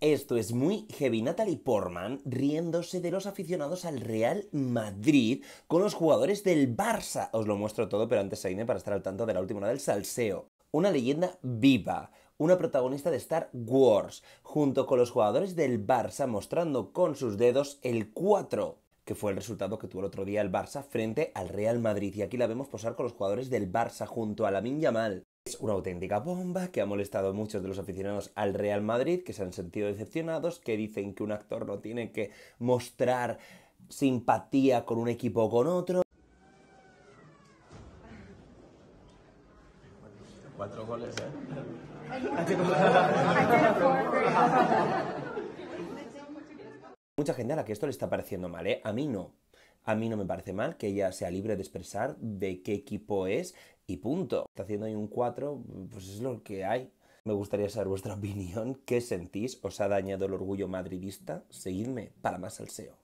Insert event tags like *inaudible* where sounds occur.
Esto es muy heavy. Natalie Portman riéndose de los aficionados al Real Madrid con los jugadores del Barça. Os lo muestro todo, pero antes seguidme para estar al tanto de la última hora del salseo. Una leyenda viva, una protagonista de Star Wars, junto con los jugadores del Barça mostrando con sus dedos el 4 que fue el resultado que tuvo el otro día el Barça frente al Real Madrid. Y aquí la vemos posar con los jugadores del Barça junto a la Yamal, es una auténtica bomba que ha molestado a muchos de los aficionados al Real Madrid, que se han sentido decepcionados, que dicen que un actor no tiene que mostrar simpatía con un equipo o con otro. Cuatro ¿eh? Mucha gente a la que esto le está pareciendo mal, ¿eh? A mí no. A mí no me parece mal que ella sea libre de expresar de qué equipo es y punto. Está haciendo ahí un 4, pues es lo que hay. Me gustaría saber vuestra *laughs* opinión. ¿Qué sentís? ¿Os ha dañado el orgullo madridista? Seguidme para más SEO.